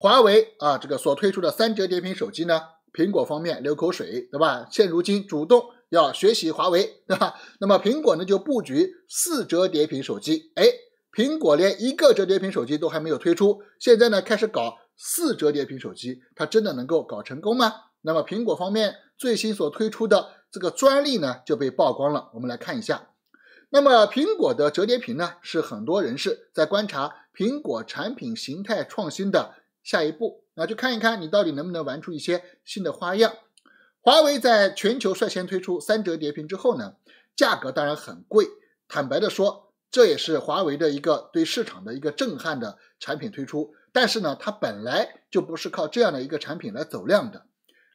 华为啊，这个所推出的三折叠屏手机呢，苹果方面流口水，对吧？现如今主动要学习华为，对吧？那么苹果呢就布局四折叠屏手机。哎，苹果连一个折叠屏手机都还没有推出，现在呢开始搞四折叠屏手机，它真的能够搞成功吗？那么苹果方面最新所推出的这个专利呢就被曝光了，我们来看一下。那么苹果的折叠屏呢，是很多人士在观察苹果产品形态创新的。下一步啊，就看一看你到底能不能玩出一些新的花样。华为在全球率先推出三折叠屏之后呢，价格当然很贵。坦白的说，这也是华为的一个对市场的一个震撼的产品推出。但是呢，它本来就不是靠这样的一个产品来走量的。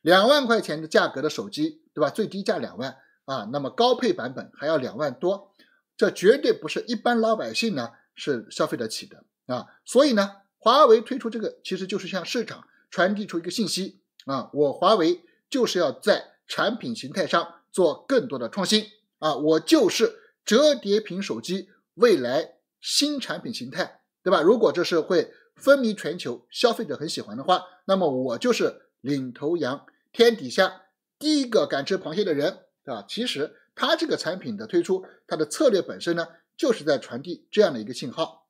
两万块钱的价格的手机，对吧？最低价两万啊，那么高配版本还要两万多，这绝对不是一般老百姓呢是消费得起的啊。所以呢。华为推出这个，其实就是向市场传递出一个信息啊，我华为就是要在产品形态上做更多的创新啊，我就是折叠屏手机未来新产品形态，对吧？如果这是会风靡全球，消费者很喜欢的话，那么我就是领头羊，天底下第一个敢吃螃蟹的人啊。其实，它这个产品的推出，它的策略本身呢，就是在传递这样的一个信号。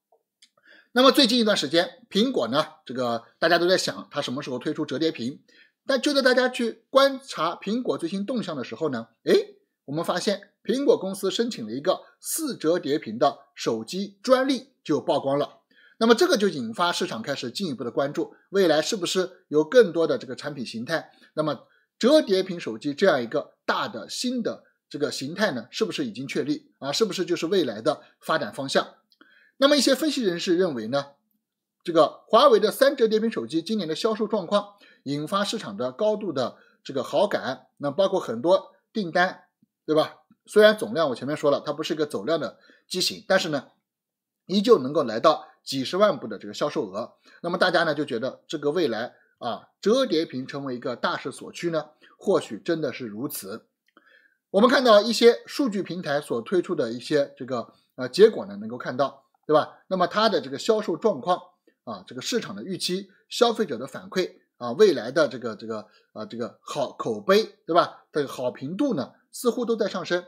那么最近一段时间，苹果呢，这个大家都在想它什么时候推出折叠屏。但就在大家去观察苹果最新动向的时候呢，哎，我们发现苹果公司申请了一个四折叠屏的手机专利就曝光了。那么这个就引发市场开始进一步的关注，未来是不是有更多的这个产品形态？那么折叠屏手机这样一个大的新的这个形态呢，是不是已经确立啊？是不是就是未来的发展方向？那么一些分析人士认为呢，这个华为的三折叠屏手机今年的销售状况引发市场的高度的这个好感，那包括很多订单，对吧？虽然总量我前面说了，它不是一个走量的机型，但是呢，依旧能够来到几十万部的这个销售额。那么大家呢就觉得这个未来啊，折叠屏成为一个大势所趋呢，或许真的是如此。我们看到一些数据平台所推出的一些这个呃结果呢，能够看到。对吧？那么它的这个销售状况啊，这个市场的预期、消费者的反馈啊，未来的这个这个啊这个好口碑，对吧？这个好评度呢，似乎都在上升。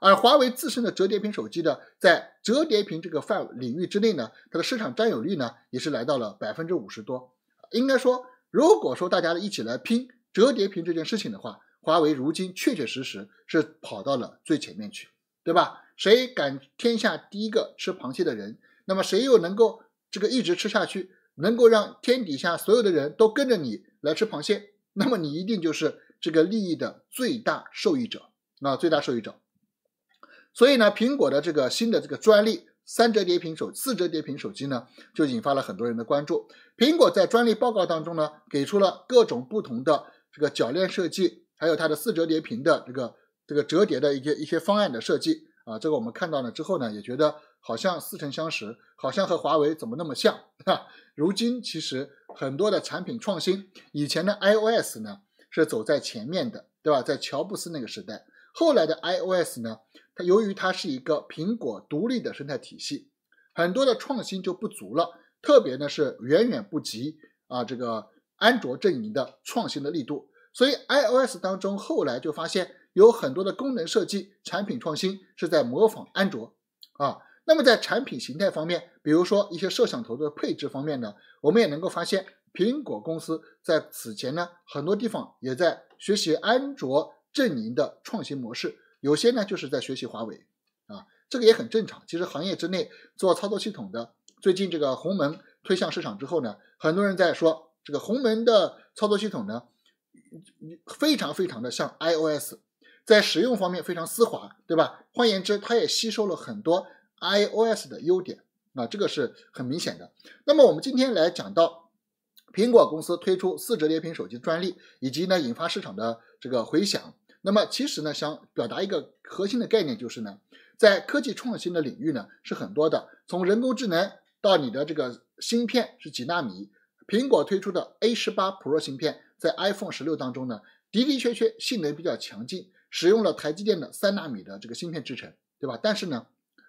而华为自身的折叠屏手机呢，在折叠屏这个范领域之内呢，它的市场占有率呢，也是来到了百分之五十多。应该说，如果说大家一起来拼折叠屏这件事情的话，华为如今确确实实是跑到了最前面去，对吧？谁敢天下第一个吃螃蟹的人？那么谁又能够这个一直吃下去，能够让天底下所有的人都跟着你来吃螃蟹？那么你一定就是这个利益的最大受益者啊，最大受益者。所以呢，苹果的这个新的这个专利三折叠屏手四折叠屏手机呢，就引发了很多人的关注。苹果在专利报告当中呢，给出了各种不同的这个铰链设计，还有它的四折叠屏的这个这个折叠的一些一些方案的设计。啊，这个我们看到了之后呢，也觉得好像似曾相识，好像和华为怎么那么像？哈，如今其实很多的产品创新，以前的 iOS 呢是走在前面的，对吧？在乔布斯那个时代，后来的 iOS 呢，它由于它是一个苹果独立的生态体系，很多的创新就不足了，特别呢是远远不及啊这个安卓阵营的创新的力度。所以 iOS 当中后来就发现有很多的功能设计、产品创新是在模仿安卓啊。那么在产品形态方面，比如说一些摄像头的配置方面呢，我们也能够发现，苹果公司在此前呢很多地方也在学习安卓阵营的创新模式，有些呢就是在学习华为啊。这个也很正常。其实行业之内做操作系统的，最近这个鸿蒙推向市场之后呢，很多人在说这个鸿蒙的操作系统呢。非常非常的像 iOS，在使用方面非常丝滑，对吧？换言之，它也吸收了很多 iOS 的优点，啊，这个是很明显的。那么我们今天来讲到苹果公司推出四折叠屏手机专利，以及呢引发市场的这个回响。那么其实呢，想表达一个核心的概念就是呢，在科技创新的领域呢是很多的，从人工智能到你的这个芯片是几纳米，苹果推出的 A 十八 Pro 芯片。在 iPhone 十六当中呢，的的确确性能比较强劲，使用了台积电的三纳米的这个芯片制成，对吧？但是呢，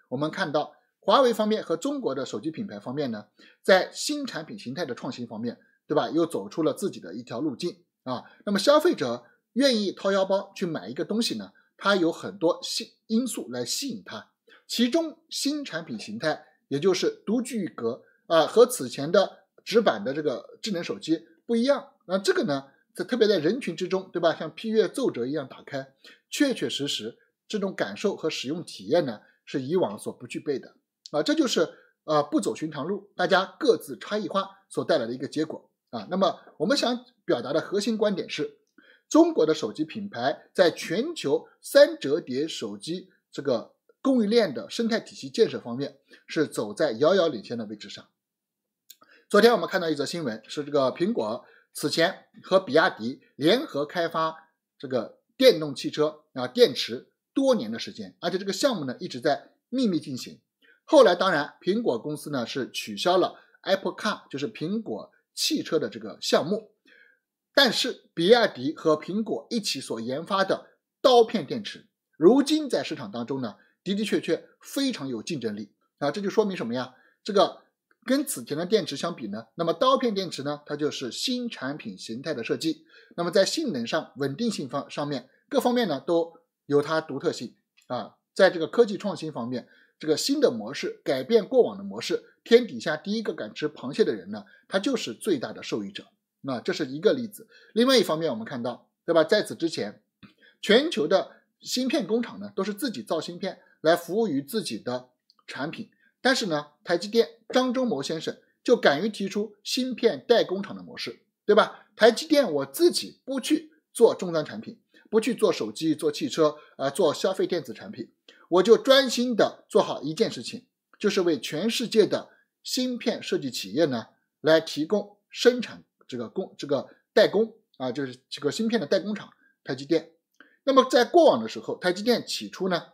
我们看到华为方面和中国的手机品牌方面呢，在新产品形态的创新方面，对吧？又走出了自己的一条路径啊。那么消费者愿意掏腰包去买一个东西呢，它有很多新因素来吸引它，其中新产品形态也就是独具一格啊，和此前的直板的这个智能手机不一样。那这个呢，在特别在人群之中，对吧？像批阅奏折一样打开，确确实实，这种感受和使用体验呢，是以往所不具备的啊。这就是呃不走寻常路，大家各自差异化所带来的一个结果啊。那么我们想表达的核心观点是，中国的手机品牌在全球三折叠手机这个供应链的生态体系建设方面，是走在遥遥领先的位置上。昨天我们看到一则新闻，是这个苹果。此前和比亚迪联合开发这个电动汽车啊电池多年的时间，而且这个项目呢一直在秘密进行。后来当然，苹果公司呢是取消了 Apple Car，就是苹果汽车的这个项目。但是，比亚迪和苹果一起所研发的刀片电池，如今在市场当中呢的的确确非常有竞争力啊！这就说明什么呀？这个。跟此前的电池相比呢，那么刀片电池呢，它就是新产品形态的设计。那么在性能上、稳定性方上面，各方面呢都有它独特性啊。在这个科技创新方面，这个新的模式改变过往的模式，天底下第一个敢吃螃蟹的人呢，他就是最大的受益者。那这是一个例子。另外一方面，我们看到，对吧？在此之前，全球的芯片工厂呢，都是自己造芯片来服务于自己的产品。但是呢，台积电张忠谋先生就敢于提出芯片代工厂的模式，对吧？台积电我自己不去做终端产品，不去做手机、做汽车啊，做消费电子产品，我就专心的做好一件事情，就是为全世界的芯片设计企业呢来提供生产这个工这个代工啊，就是这个芯片的代工厂，台积电。那么在过往的时候，台积电起初呢，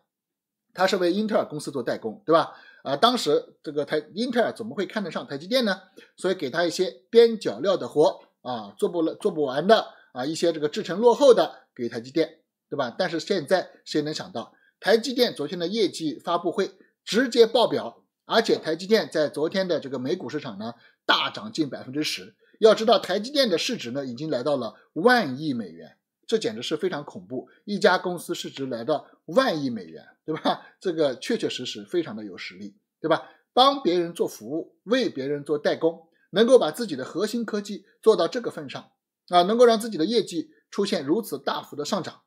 它是为英特尔公司做代工，对吧？啊，当时这个台英特尔怎么会看得上台积电呢？所以给他一些边角料的活啊，做不了做不完的啊，一些这个制程落后的给台积电，对吧？但是现在谁能想到，台积电昨天的业绩发布会直接爆表，而且台积电在昨天的这个美股市场呢大涨近百分之十。要知道，台积电的市值呢已经来到了万亿美元。这简直是非常恐怖！一家公司市值来到万亿美元，对吧？这个确确实实非常的有实力，对吧？帮别人做服务，为别人做代工，能够把自己的核心科技做到这个份上，啊，能够让自己的业绩出现如此大幅的上涨，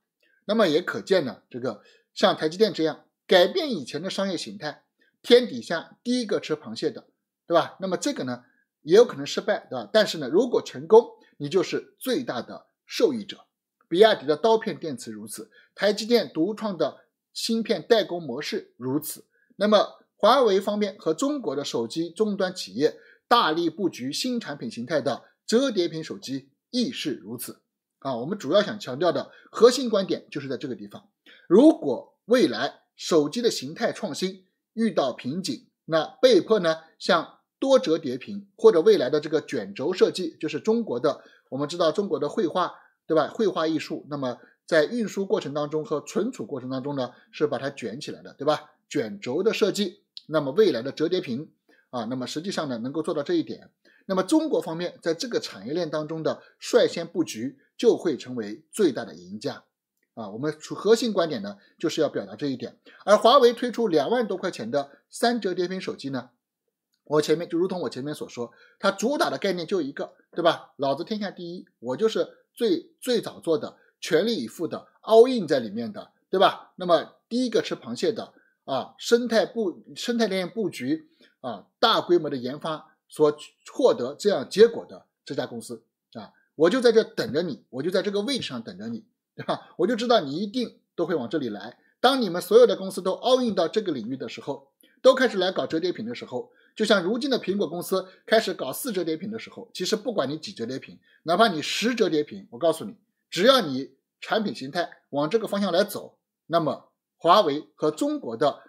那么也可见呢，这个像台积电这样改变以前的商业形态，天底下第一个吃螃蟹的，对吧？那么这个呢，也有可能失败，对吧？但是呢，如果成功，你就是最大的受益者。比亚迪的刀片电池如此，台积电独创的芯片代工模式如此，那么华为方面和中国的手机终端企业大力布局新产品形态的折叠屏手机亦是如此。啊，我们主要想强调的核心观点就是在这个地方。如果未来手机的形态创新遇到瓶颈，那被迫呢向多折叠屏或者未来的这个卷轴设计，就是中国的，我们知道中国的绘画。对吧？绘画艺术，那么在运输过程当中和存储过程当中呢，是把它卷起来的，对吧？卷轴的设计，那么未来的折叠屏啊，那么实际上呢，能够做到这一点，那么中国方面在这个产业链当中的率先布局，就会成为最大的赢家，啊，我们核心观点呢，就是要表达这一点。而华为推出两万多块钱的三折叠屏手机呢，我前面就如同我前面所说，它主打的概念就一个，对吧？老子天下第一，我就是。最最早做的，全力以赴的 all in 在里面的，对吧？那么第一个吃螃蟹的啊，生态布生态链布局啊，大规模的研发所获得这样结果的这家公司啊，我就在这等着你，我就在这个位置上等着你，对吧？我就知道你一定都会往这里来。当你们所有的公司都 all in 到这个领域的时候，都开始来搞折叠屏的时候。就像如今的苹果公司开始搞四折叠屏的时候，其实不管你几折叠屏，哪怕你十折叠屏，我告诉你，只要你产品形态往这个方向来走，那么华为和中国的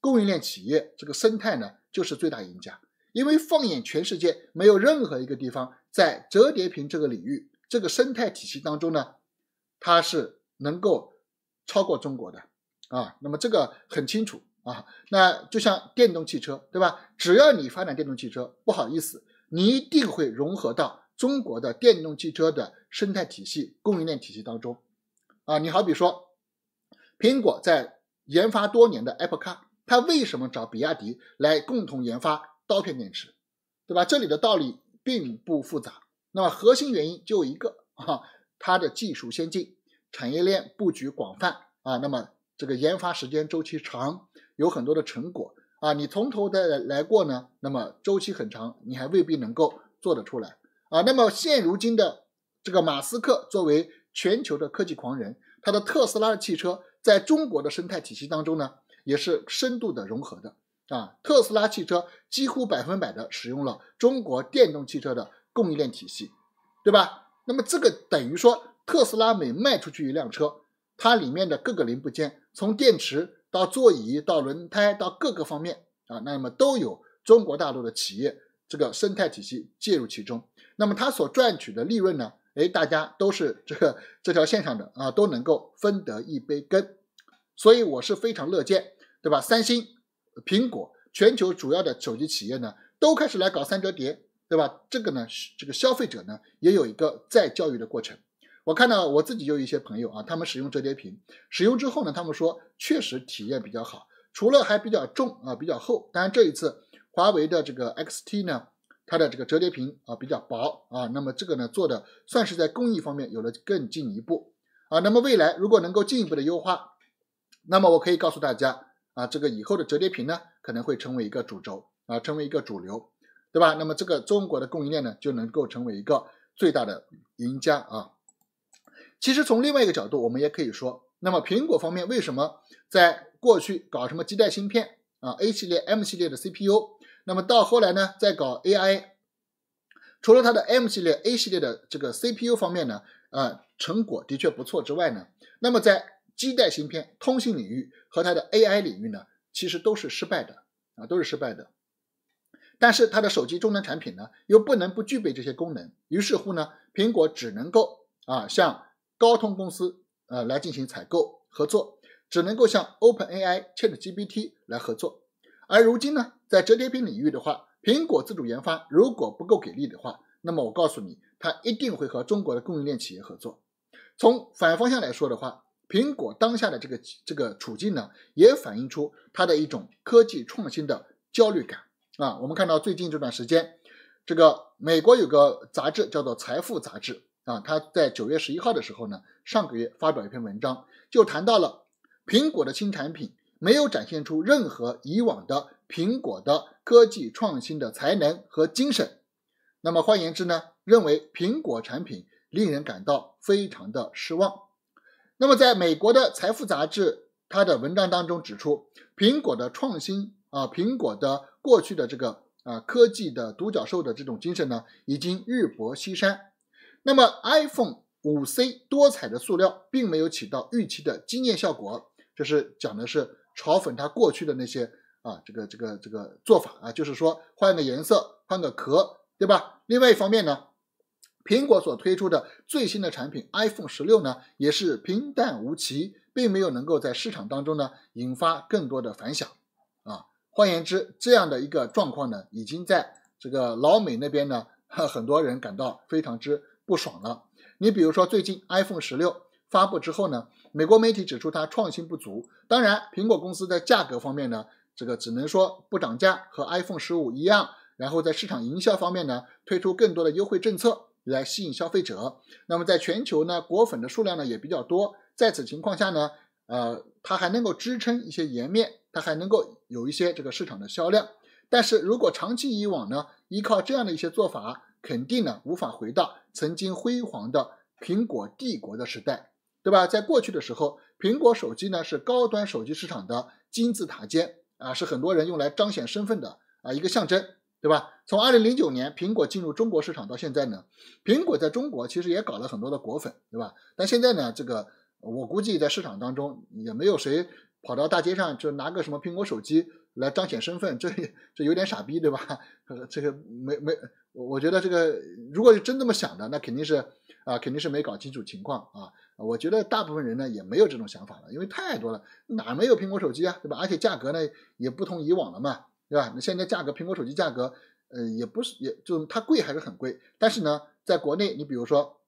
供应链企业这个生态呢，就是最大赢家。因为放眼全世界，没有任何一个地方在折叠屏这个领域、这个生态体系当中呢，它是能够超过中国的啊。那么这个很清楚。啊，那就像电动汽车，对吧？只要你发展电动汽车，不好意思，你一定会融合到中国的电动汽车的生态体系、供应链体系当中。啊，你好比说，苹果在研发多年的 Apple Car，它为什么找比亚迪来共同研发刀片电池，对吧？这里的道理并不复杂。那么核心原因就一个啊，它的技术先进，产业链布局广泛啊。那么这个研发时间周期长。有很多的成果啊！你从头再来来过呢，那么周期很长，你还未必能够做得出来啊！那么现如今的这个马斯克作为全球的科技狂人，他的特斯拉汽车在中国的生态体系当中呢，也是深度的融合的啊！特斯拉汽车几乎百分百的使用了中国电动汽车的供应链体系，对吧？那么这个等于说，特斯拉每卖出去一辆车，它里面的各个零部件从电池。到座椅、到轮胎、到各个方面啊，那么都有中国大陆的企业这个生态体系介入其中。那么它所赚取的利润呢？哎，大家都是这个这条线上的啊，都能够分得一杯羹。所以我是非常乐见，对吧？三星、苹果，全球主要的手机企业呢，都开始来搞三折叠，对吧？这个呢，这个消费者呢，也有一个再教育的过程。我看到我自己有一些朋友啊，他们使用折叠屏，使用之后呢，他们说确实体验比较好，除了还比较重啊，比较厚。当然这一次华为的这个 XT 呢，它的这个折叠屏啊比较薄啊，那么这个呢做的算是在工艺方面有了更进一步啊。那么未来如果能够进一步的优化，那么我可以告诉大家啊，这个以后的折叠屏呢可能会成为一个主轴啊，成为一个主流，对吧？那么这个中国的供应链呢就能够成为一个最大的赢家啊。其实从另外一个角度，我们也可以说，那么苹果方面为什么在过去搞什么基带芯片啊，A 系列、M 系列的 CPU，那么到后来呢，再搞 AI，除了它的 M 系列、A 系列的这个 CPU 方面呢，啊成果的确不错之外呢，那么在基带芯片、通信领域和它的 AI 领域呢，其实都是失败的啊，都是失败的。但是它的手机终端产品呢，又不能不具备这些功能，于是乎呢，苹果只能够啊，像。高通公司呃来进行采购合作，只能够向 OpenAI、ChatGPT 来合作。而如今呢，在折叠屏领域的话，苹果自主研发如果不够给力的话，那么我告诉你，它一定会和中国的供应链企业合作。从反方向来说的话，苹果当下的这个这个处境呢，也反映出它的一种科技创新的焦虑感啊。我们看到最近这段时间，这个美国有个杂志叫做《财富》杂志。啊，他在九月十一号的时候呢，上个月发表一篇文章，就谈到了苹果的新产品没有展现出任何以往的苹果的科技创新的才能和精神。那么换言之呢，认为苹果产品令人感到非常的失望。那么在美国的《财富》杂志，它的文章当中指出，苹果的创新啊，苹果的过去的这个啊科技的独角兽的这种精神呢，已经日薄西山。那么，iPhone 五 C 多彩的塑料并没有起到预期的惊艳效果，这是讲的是嘲讽它过去的那些啊，这个这个这个做法啊，就是说换个颜色，换个壳，对吧？另外一方面呢，苹果所推出的最新的产品 iPhone 十六呢，也是平淡无奇，并没有能够在市场当中呢引发更多的反响啊。换言之，这样的一个状况呢，已经在这个老美那边呢，很多人感到非常之。不爽了。你比如说，最近 iPhone 十六发布之后呢，美国媒体指出它创新不足。当然，苹果公司在价格方面呢，这个只能说不涨价和 iPhone 十五一样。然后在市场营销方面呢，推出更多的优惠政策来吸引消费者。那么在全球呢，果粉的数量呢也比较多。在此情况下呢，呃，它还能够支撑一些颜面，它还能够有一些这个市场的销量。但是如果长期以往呢，依靠这样的一些做法。肯定呢，无法回到曾经辉煌的苹果帝国的时代，对吧？在过去的时候，苹果手机呢是高端手机市场的金字塔尖啊，是很多人用来彰显身份的啊一个象征，对吧？从二零零九年苹果进入中国市场到现在呢，苹果在中国其实也搞了很多的果粉，对吧？但现在呢，这个我估计在市场当中也没有谁。跑到大街上就拿个什么苹果手机来彰显身份，这这有点傻逼，对吧？这个没没，我我觉得这个如果是真这么想的，那肯定是啊，肯定是没搞清楚情况啊。我觉得大部分人呢也没有这种想法了，因为太多了，哪没有苹果手机啊，对吧？而且价格呢也不同以往了嘛，对吧？那现在价格，苹果手机价格，呃，也不是，也就它贵还是很贵，但是呢，在国内你比如说，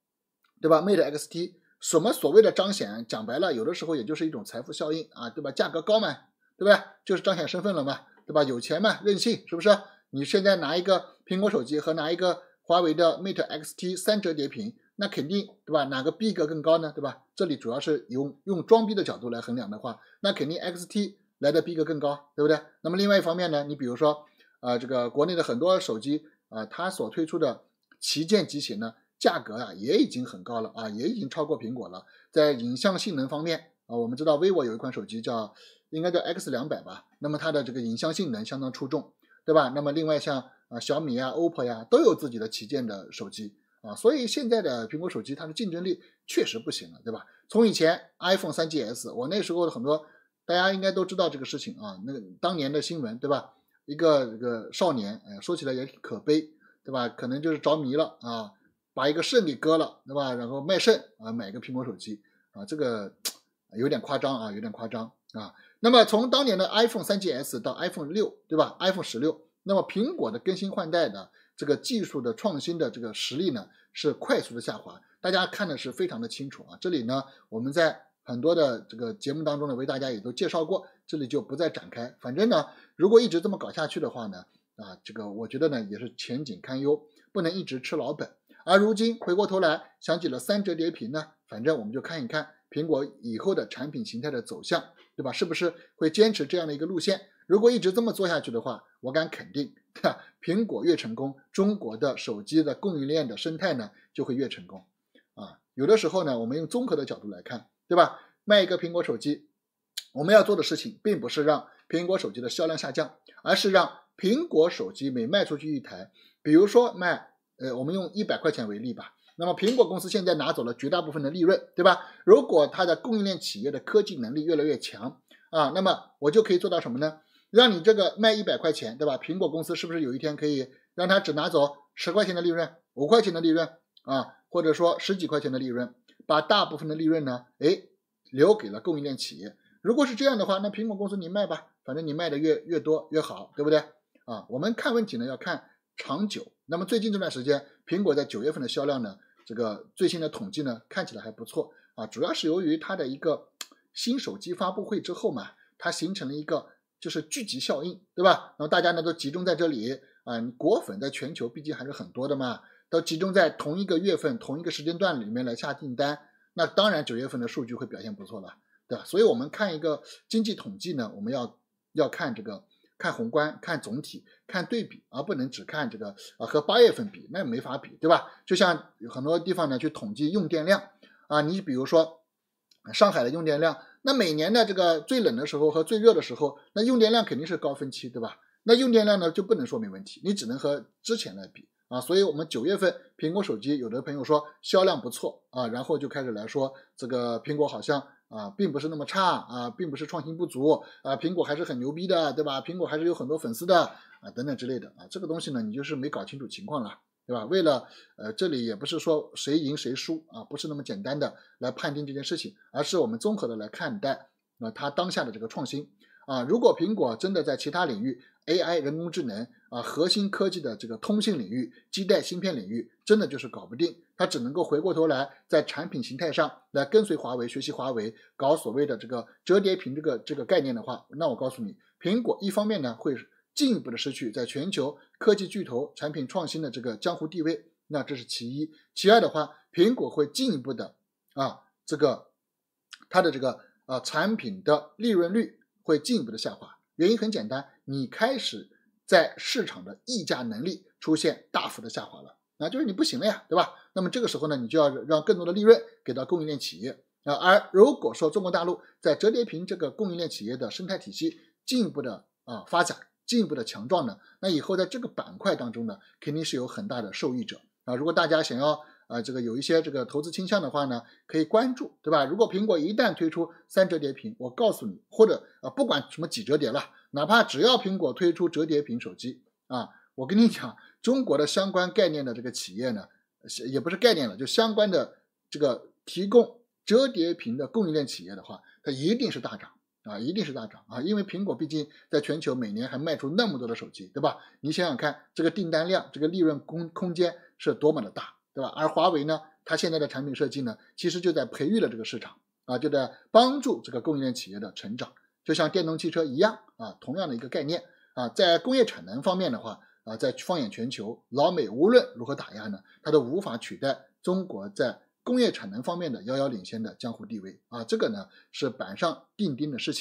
对吧，Mate XT。什么所谓的彰显，讲白了，有的时候也就是一种财富效应啊，对吧？价格高嘛，对不对？就是彰显身份了嘛，对吧？有钱嘛，任性是不是？你现在拿一个苹果手机和拿一个华为的 Mate XT 三折叠屏，那肯定对吧？哪个逼格更高呢？对吧？这里主要是用用装逼的角度来衡量的话，那肯定 XT 来的逼格更高，对不对？那么另外一方面呢，你比如说啊，这个国内的很多手机啊，它所推出的旗舰机型呢？价格啊也已经很高了啊，也已经超过苹果了。在影像性能方面啊，我们知道 vivo 有一款手机叫应该叫 X 两百吧，那么它的这个影像性能相当出众，对吧？那么另外像啊小米啊、OPPO 呀都有自己的旗舰的手机啊，所以现在的苹果手机它的竞争力确实不行了，对吧？从以前 iPhone 三 GS，我那时候的很多大家应该都知道这个事情啊，那个当年的新闻对吧？一个这个少年哎，说起来也可悲，对吧？可能就是着迷了啊。把一个肾给割了，对吧？然后卖肾啊，买一个苹果手机啊，这个有点夸张啊，有点夸张啊。那么从当年的 iPhone 3GS 到 iPhone 六，对吧？iPhone 十六，那么苹果的更新换代的这个技术的创新的这个实力呢，是快速的下滑。大家看的是非常的清楚啊。这里呢，我们在很多的这个节目当中呢，为大家也都介绍过，这里就不再展开。反正呢，如果一直这么搞下去的话呢，啊，这个我觉得呢，也是前景堪忧，不能一直吃老本。而如今回过头来想起了三折叠屏呢，反正我们就看一看苹果以后的产品形态的走向，对吧？是不是会坚持这样的一个路线？如果一直这么做下去的话，我敢肯定，对吧？苹果越成功，中国的手机的供应链的生态呢就会越成功。啊，有的时候呢，我们用综合的角度来看，对吧？卖一个苹果手机，我们要做的事情并不是让苹果手机的销量下降，而是让苹果手机每卖出去一台，比如说卖。呃，我们用一百块钱为例吧。那么，苹果公司现在拿走了绝大部分的利润，对吧？如果它的供应链企业的科技能力越来越强啊，那么我就可以做到什么呢？让你这个卖一百块钱，对吧？苹果公司是不是有一天可以让它只拿走十块钱的利润、五块钱的利润啊，或者说十几块钱的利润，把大部分的利润呢？哎，留给了供应链企业。如果是这样的话，那苹果公司你卖吧，反正你卖的越越多越好，对不对？啊，我们看问题呢要看。长久，那么最近这段时间，苹果在九月份的销量呢？这个最新的统计呢，看起来还不错啊。主要是由于它的一个新手机发布会之后嘛，它形成了一个就是聚集效应，对吧？那么大家呢都集中在这里啊，果粉在全球毕竟还是很多的嘛，都集中在同一个月份、同一个时间段里面来下订单，那当然九月份的数据会表现不错了，对吧？所以我们看一个经济统计呢，我们要要看这个。看宏观、看总体、看对比，而不能只看这个啊和八月份比那没法比，对吧？就像有很多地方呢去统计用电量啊，你比如说上海的用电量，那每年的这个最冷的时候和最热的时候，那用电量肯定是高峰期，对吧？那用电量呢就不能说明问题，你只能和之前来比。啊，所以，我们九月份苹果手机，有的朋友说销量不错啊，然后就开始来说，这个苹果好像啊，并不是那么差啊，并不是创新不足啊，苹果还是很牛逼的，对吧？苹果还是有很多粉丝的啊，等等之类的啊，这个东西呢，你就是没搞清楚情况了，对吧？为了，呃，这里也不是说谁赢谁输啊，不是那么简单的来判定这件事情，而是我们综合的来看待，那它当下的这个创新。啊，如果苹果真的在其他领域 AI 人工智能啊核心科技的这个通信领域、基带芯片领域真的就是搞不定，它只能够回过头来在产品形态上来跟随华为学习华为，搞所谓的这个折叠屏这个这个概念的话，那我告诉你，苹果一方面呢会进一步的失去在全球科技巨头产品创新的这个江湖地位，那这是其一；其二的话，苹果会进一步的啊这个它的这个啊产品的利润率。会进一步的下滑，原因很简单，你开始在市场的溢价能力出现大幅的下滑了，啊，就是你不行了呀，对吧？那么这个时候呢，你就要让更多的利润给到供应链企业啊，而如果说中国大陆在折叠屏这个供应链企业的生态体系进一步的啊发展，进一步的强壮呢，那以后在这个板块当中呢，肯定是有很大的受益者啊，如果大家想要。啊，这个有一些这个投资倾向的话呢，可以关注，对吧？如果苹果一旦推出三折叠屏，我告诉你，或者啊，不管什么几折叠了，哪怕只要苹果推出折叠屏手机啊，我跟你讲，中国的相关概念的这个企业呢，也不是概念了，就相关的这个提供折叠屏的供应链企业的话，它一定是大涨啊，一定是大涨啊，因为苹果毕竟在全球每年还卖出那么多的手机，对吧？你想想看，这个订单量，这个利润空空间是多么的大。对吧？而华为呢，它现在的产品设计呢，其实就在培育了这个市场啊，就在帮助这个供应链企业的成长，就像电动汽车一样啊，同样的一个概念啊，在工业产能方面的话啊，在放眼全球，老美无论如何打压呢，它都无法取代中国在工业产能方面的遥遥领先的江湖地位啊，这个呢是板上钉钉的事情。